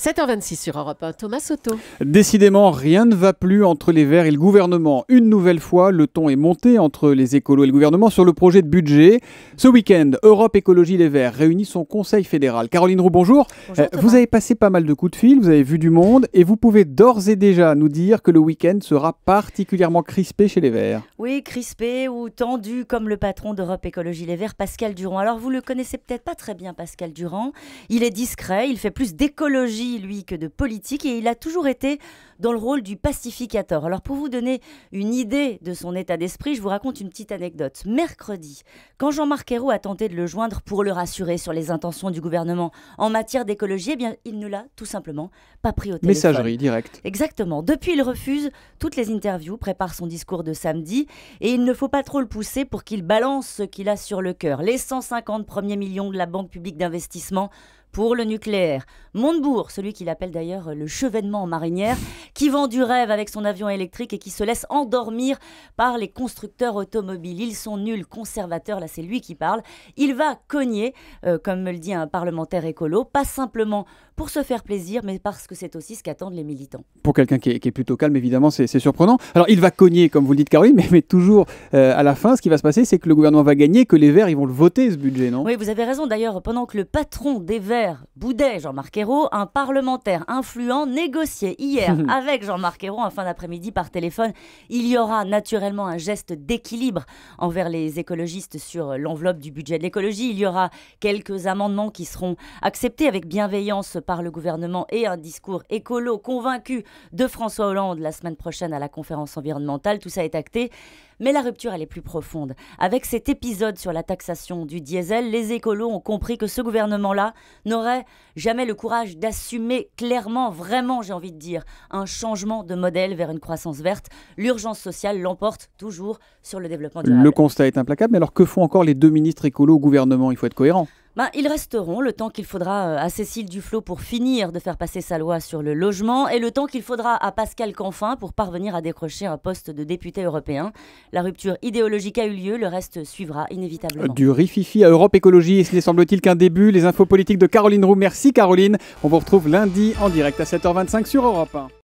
7h26 sur Europe 1, Thomas Soto. Décidément, rien ne va plus entre les Verts et le gouvernement. Une nouvelle fois, le ton est monté entre les écolos et le gouvernement sur le projet de budget. Ce week-end, Europe Écologie Les Verts réunit son conseil fédéral. Caroline Roux, bonjour. Euh, vous avez passé pas mal de coups de fil, vous avez vu du monde et vous pouvez d'ores et déjà nous dire que le week-end sera particulièrement crispé chez les Verts. Oui, crispé ou tendu comme le patron d'Europe Écologie Les Verts, Pascal Durand. Alors vous le connaissez peut-être pas très bien, Pascal Durand. Il est discret, il fait plus d'écologie lui, que de politique, et il a toujours été dans le rôle du pacificateur. Alors pour vous donner une idée de son état d'esprit, je vous raconte une petite anecdote. Mercredi, quand Jean-Marc Ayrault a tenté de le joindre pour le rassurer sur les intentions du gouvernement en matière d'écologie, eh bien il ne l'a tout simplement pas pris au téléphone. Messagerie directe. Exactement. Depuis, il refuse toutes les interviews, prépare son discours de samedi, et il ne faut pas trop le pousser pour qu'il balance ce qu'il a sur le cœur. Les 150 premiers millions de la Banque publique d'investissement pour le nucléaire. Montebourg, celui qu'il appelle d'ailleurs le chevènement marinière, qui vend du rêve avec son avion électrique et qui se laisse endormir par les constructeurs automobiles. Ils sont nuls, conservateurs, là c'est lui qui parle. Il va cogner, euh, comme me le dit un parlementaire écolo, pas simplement pour se faire plaisir, mais parce que c'est aussi ce qu'attendent les militants. Pour quelqu'un qui, est plutôt calme, évidemment, c'est surprenant. Alors, il va cogner, comme vous le dites, Caroline, mais, mais toujours euh, à la fin, ce qui va se passer, c'est que le gouvernement va gagner, que les Verts, ils vont le voter, ce budget, non Oui, vous avez raison. D'ailleurs, pendant que le patron des Verts Boudet, Jean-Marc Ayrault, un parlementaire influent négociait hier avec Jean-Marc Ayrault, en fin d'après-midi, par téléphone. Il y aura naturellement un geste d'équilibre envers les écologistes sur l'enveloppe du budget de l'écologie. Il y aura quelques amendements qui seront acceptés avec bienveillance par le gouvernement et un discours écolo convaincu de François Hollande la semaine prochaine à la conférence environnementale. Tout ça est acté. Mais la rupture, elle est plus profonde. Avec cet épisode sur la taxation du diesel, les écolos ont compris que ce gouvernement-là n'aurait jamais le courage d'assumer clairement, vraiment, j'ai envie de dire, un changement de modèle vers une croissance verte. L'urgence sociale l'emporte toujours sur le développement durable. Le constat est implacable, mais alors que font encore les deux ministres écolos au gouvernement Il faut être cohérent. Ben, ils resteront le temps qu'il faudra euh, à Cécile Duflot pour finir de faire passer sa loi sur le logement et le temps qu'il faudra à Pascal Canfin pour parvenir à décrocher un poste de député européen. La rupture idéologique a eu lieu, le reste suivra inévitablement. Du rififi à Europe Écologie, ce n'est semble-t-il qu'un début. Les infos politiques de Caroline Roux. Merci Caroline. On vous retrouve lundi en direct à 7h25 sur Europe 1.